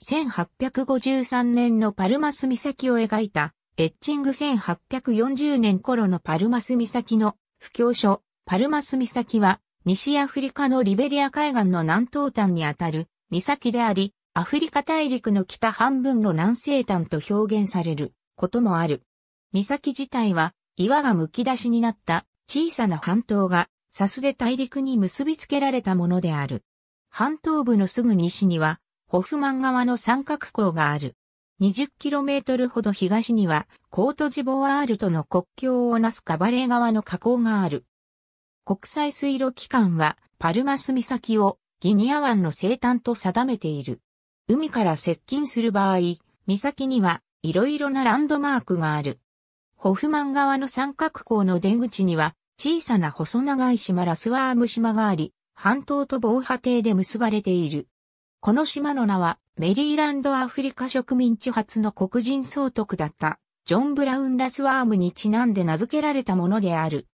1853年のパルマス岬を描いた、エッチング1840年頃のパルマス岬の布教書、パルマス岬は、西アフリカのリベリア海岸の南東端にあたる岬であり、アフリカ大陸の北半分の南西端と表現されることもある。岬自体は岩がむき出しになった小さな半島がサスで大陸に結びつけられたものである。半島部のすぐ西にはホフマン側の三角港がある。20km ほど東には、コートジボワールとの国境をなすカバレー側の河口がある。国際水路機関は、パルマス岬をギニア湾の西端と定めている。海から接近する場合、岬にはいろいろなランドマークがある。ホフマン側の三角港の出口には、小さな細長い島ラスワーム島があり、半島と防波堤で結ばれている。この島の名は、メリーランドアフリカ植民地初の黒人総督だった、ジョン・ブラウン・ラスワームにちなんで名付けられたものである。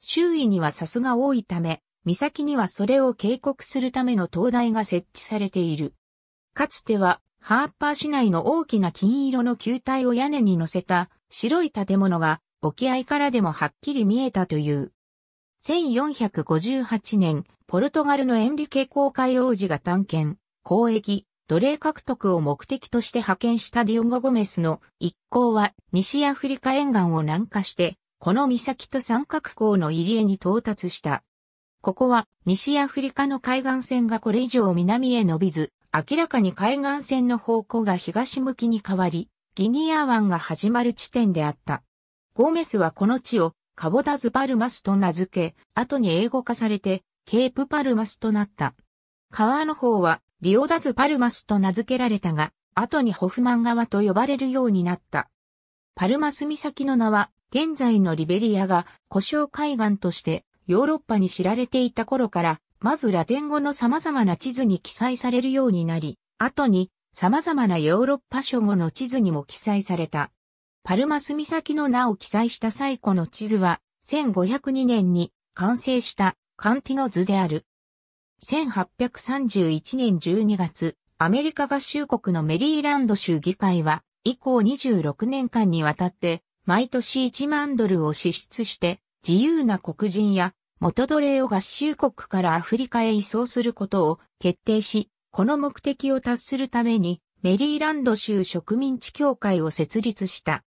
周囲にはさすが多いため、岬にはそれを警告するための灯台が設置されている。かつては、ハーパー市内の大きな金色の球体を屋根に乗せた白い建物が沖合からでもはっきり見えたという。1458年、ポルトガルのエンリケ公会王子が探検。交易、奴隷獲得を目的として派遣したディオゴ・ゴメスの一行は西アフリカ沿岸を南下して、この岬と三角港の入り江に到達した。ここは西アフリカの海岸線がこれ以上南へ伸びず、明らかに海岸線の方向が東向きに変わり、ギニア湾が始まる地点であった。ゴメスはこの地をカボダズ・パルマスと名付け、後に英語化されてケープ・パルマスとなった。川の方はリオダズ・パルマスと名付けられたが、後にホフマン川と呼ばれるようになった。パルマス岬の名は、現在のリベリアが故障海岸としてヨーロッパに知られていた頃から、まずラテン語の様々な地図に記載されるようになり、後に様々なヨーロッパ諸語の地図にも記載された。パルマス岬の名を記載した最古の地図は、1502年に完成したカンティノ図である。1831年12月、アメリカ合衆国のメリーランド州議会は、以降26年間にわたって、毎年1万ドルを支出して、自由な黒人や元奴隷を合衆国からアフリカへ移送することを決定し、この目的を達するために、メリーランド州植民地協会を設立した。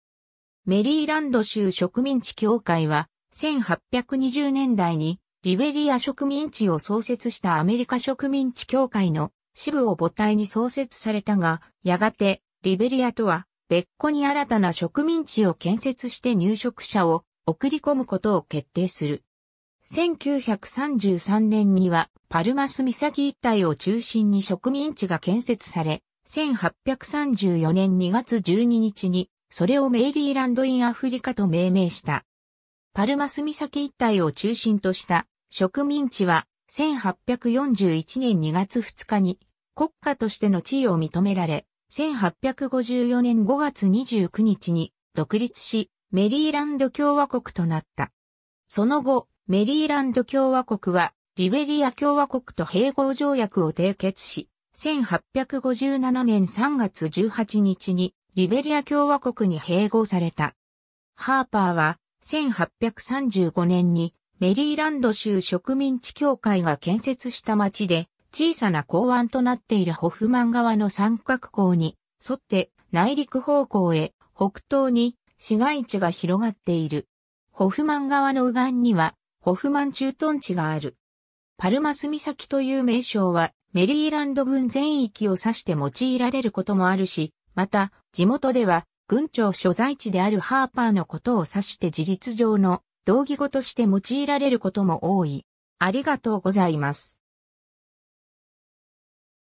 メリーランド州植民地協会は、1820年代にリベリア植民地を創設したアメリカ植民地協会の支部を母体に創設されたが、やがてリベリアとは別個に新たな植民地を建設して入植者を送り込むことを決定する。1933年にはパルマス岬一帯を中心に植民地が建設され、1834年2月12日にそれをメイリーランド・イン・アフリカと命名した。パルマス岬一帯を中心とした植民地は1841年2月2日に国家としての地位を認められ、1854年5月29日に独立し、メリーランド共和国となった。その後、メリーランド共和国はリベリア共和国と併合条約を締結し、1857年3月18日にリベリア共和国に併合された。ハーパーは1835年にメリーランド州植民地協会が建設した町で、小さな港湾となっているホフマン川の三角港に沿って内陸方向へ北東に市街地が広がっている。ホフマン川の右岸にはホフマン駐屯地がある。パルマス岬という名称はメリーランド軍全域を指して用いられることもあるし、また地元では軍庁所在地であるハーパーのことを指して事実上の同義語として用いられることも多い。ありがとうございます。